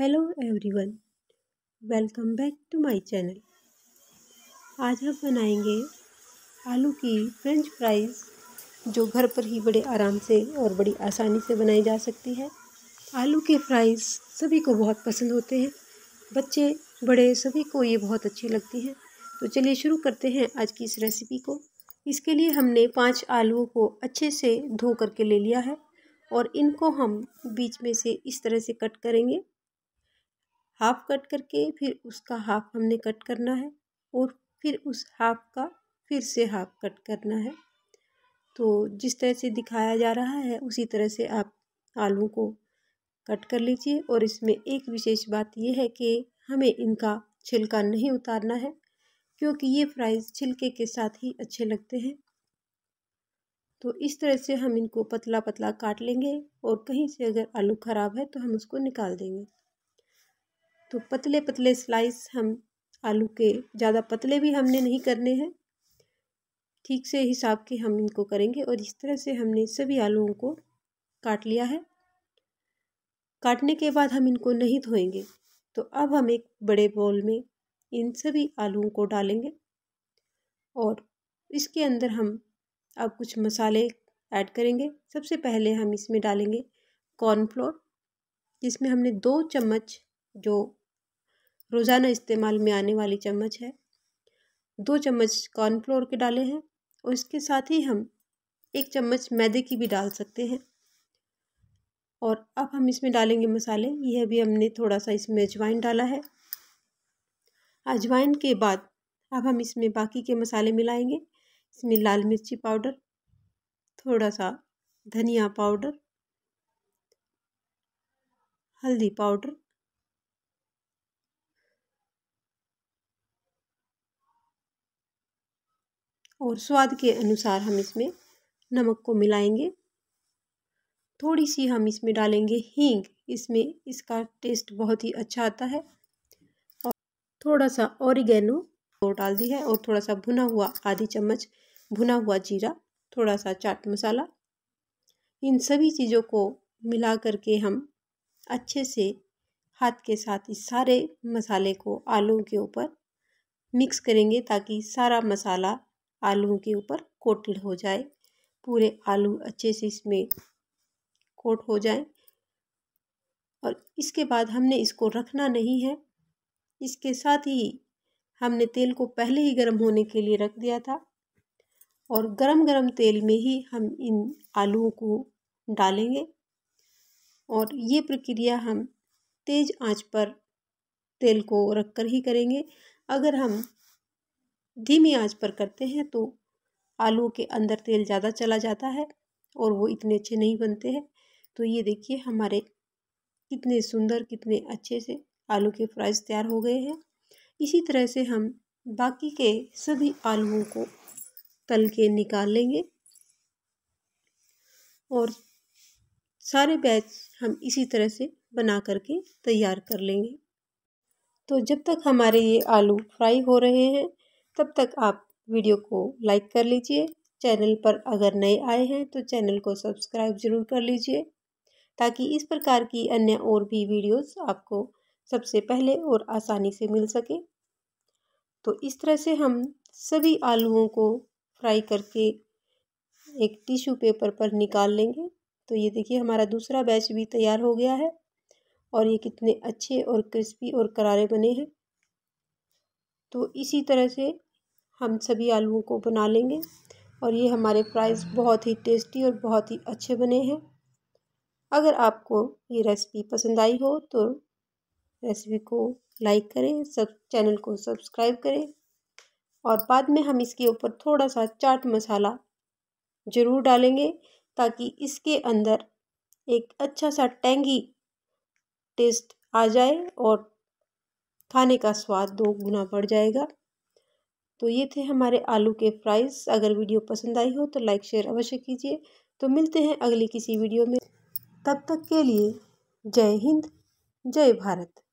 hello everyone welcome back to my channel आज हम बनाएंगे आलू की फ्रेंच फ्राइज़ जो घर पर ही बड़े आराम से और बड़ी आसानी से बनाई जा सकती है आलू के फ्राइज़ सभी को बहुत पसंद होते हैं बच्चे बड़े सभी को ये बहुत अच्छी लगती हैं तो चलिए शुरू करते हैं आज की इस रेसिपी को इसके लिए हमने पाँच आलुओं को अच्छे से धो करके ले लिया है और इनको हम बीच में से इस तरह से कट करेंगे हाफ कट करके फिर उसका हाफ हमने कट करना है और फिर उस हाफ का फिर से हाफ कट करना है तो जिस तरह से दिखाया जा रहा है उसी तरह से आप आलू को कट कर लीजिए और इसमें एक विशेष बात यह है कि हमें इनका छिलका नहीं उतारना है क्योंकि ये फ्राइज़ छिलके के साथ ही अच्छे लगते हैं तो इस तरह से हम इनको पतला पतला काट लेंगे और कहीं से अगर आलू ख़राब है तो हम उसको निकाल देंगे तो पतले पतले स्लाइस हम आलू के ज़्यादा पतले भी हमने नहीं करने हैं ठीक से हिसाब के हम इनको करेंगे और इस तरह से हमने सभी आलूओं को काट लिया है काटने के बाद हम इनको नहीं धोएंगे तो अब हम एक बड़े बॉल में इन सभी आलूओं को डालेंगे और इसके अंदर हम अब कुछ मसाले ऐड करेंगे सबसे पहले हम इसमें डालेंगे कॉर्नफ्लोर जिसमें हमने दो चम्मच जो रोज़ाना इस्तेमाल में आने वाली चम्मच है दो चम्मच कॉर्नफ्लोर के डाले हैं और इसके साथ ही हम एक चम्मच मैदे की भी डाल सकते हैं और अब हम इसमें डालेंगे मसाले यह भी हमने थोड़ा सा इसमें अजवाइन डाला है अजवाइन के बाद अब हम इसमें बाकी के मसाले मिलाएंगे इसमें लाल मिर्ची पाउडर थोड़ा सा धनिया पाउडर हल्दी पाउडर और स्वाद के अनुसार हम इसमें नमक को मिलाएंगे थोड़ी सी हम इसमें डालेंगे हींग इसमें इसका टेस्ट बहुत ही अच्छा आता है और थोड़ा सा औरिगेनो और डाल दी है और थोड़ा सा भुना हुआ आधी चम्मच भुना हुआ जीरा थोड़ा सा चाट मसाला इन सभी चीज़ों को मिला करके हम अच्छे से हाथ के साथ इस सारे मसाले को आलू के ऊपर मिक्स करेंगे ताकि सारा मसाला आलू के ऊपर कोटेड हो जाए पूरे आलू अच्छे से इसमें कोट हो जाए और इसके बाद हमने इसको रखना नहीं है इसके साथ ही हमने तेल को पहले ही गर्म होने के लिए रख दिया था और गरम गरम तेल में ही हम इन आलूओं को डालेंगे और ये प्रक्रिया हम तेज़ आंच पर तेल को रख कर ही करेंगे अगर हम धीमी आंच पर करते हैं तो आलू के अंदर तेल ज़्यादा चला जाता है और वो इतने अच्छे नहीं बनते हैं तो ये देखिए हमारे कितने सुंदर कितने अच्छे से आलू के फ्राइज़ तैयार हो गए हैं इसी तरह से हम बाकी के सभी आलूओं को तल के निकाल लेंगे और सारे बैच हम इसी तरह से बना करके तैयार कर लेंगे तो जब तक हमारे ये आलू फ्राई हो रहे हैं तब तक आप वीडियो को लाइक कर लीजिए चैनल पर अगर नए आए हैं तो चैनल को सब्सक्राइब ज़रूर कर लीजिए ताकि इस प्रकार की अन्य और भी वीडियोस आपको सबसे पहले और आसानी से मिल सके तो इस तरह से हम सभी आलूओं को फ्राई करके एक टिश्यू पेपर पर निकाल लेंगे तो ये देखिए हमारा दूसरा बैच भी तैयार हो गया है और ये कितने अच्छे और क्रिस्पी और करारे बने हैं तो इसी तरह से हम सभी आलुओं को बना लेंगे और ये हमारे फ्राइज़ बहुत ही टेस्टी और बहुत ही अच्छे बने हैं अगर आपको ये रेसिपी पसंद आई हो तो रेसिपी को लाइक करें सब चैनल को सब्सक्राइब करें और बाद में हम इसके ऊपर थोड़ा सा चाट मसाला ज़रूर डालेंगे ताकि इसके अंदर एक अच्छा सा टेंगी टेस्ट आ जाए और खाने का स्वाद दो गुना बढ़ जाएगा तो ये थे हमारे आलू के फ्राइज़ अगर वीडियो पसंद आई हो तो लाइक शेयर अवश्य कीजिए तो मिलते हैं अगली किसी वीडियो में तब तक के लिए जय हिंद जय भारत